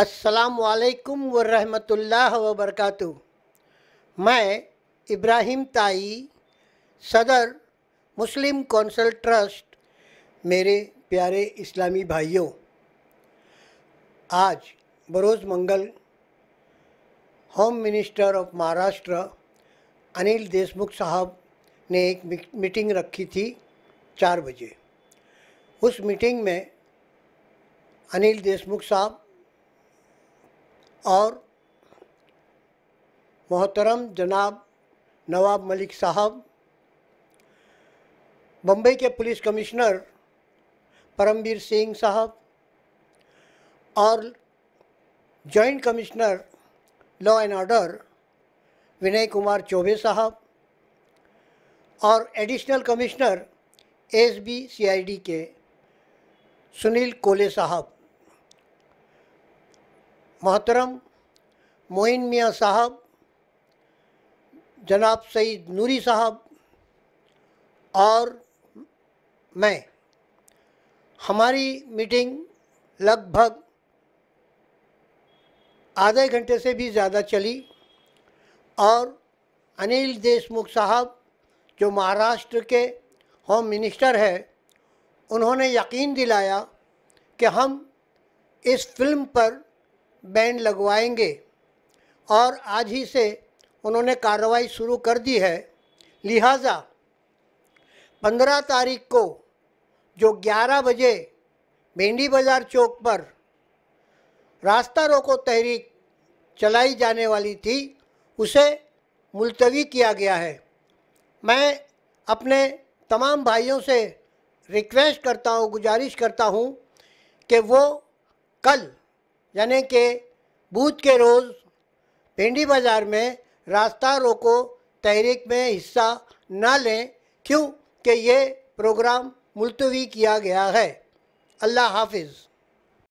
असलकम वरहमल वबरक मैं इब्राहिम ताई सदर मुस्लिम कौंसल ट्रस्ट मेरे प्यारे इस्लामी भाइयों आज बरोज़ मंगल home minister of Maharashtra Anil Deshmukh साहब ने एक मीटिंग रखी थी चार बजे उस मीटिंग में अनिल देशमुख साहब और मोहतरम जनाब नवाब मलिक साहब बम्बई के पुलिस कमिश्नर परमवीर सिंह साहब और joint commissioner law and order Vinay Kumar Chaubey साहब और एडिशनल कमिश्नर एसबीसीआईडी के सुनील कोले साहब मोहतरम मोइन मियाँ साहब जनाब सईद नूरी साहब और मैं हमारी मीटिंग लगभग आधे घंटे से भी ज़्यादा चली और अनिल देशमुख साहब जो महाराष्ट्र के होम मिनिस्टर है उन्होंने यकीन दिलाया कि हम इस फिल्म पर बैन लगवाएंगे और आज ही से उन्होंने कार्रवाई शुरू कर दी है लिहाजा 15 तारीख को जो 11 बजे भेंडी बाज़ार चौक पर रास्ता रोको तहरीक चलाई जाने वाली थी उसे मुलतवी किया गया है मैं अपने तमाम भाइयों से रिक्वेस्ट करता हूँ गुजारिश करता हूँ कि वो कल यानी कि बुध के रोज़ भिंडी बाज़ार में रास्ता रोको तहरीक में हिस्सा ना लें क्योंकि ये प्रोग्राम मुलतवी किया गया है अल्लाह हाफिज़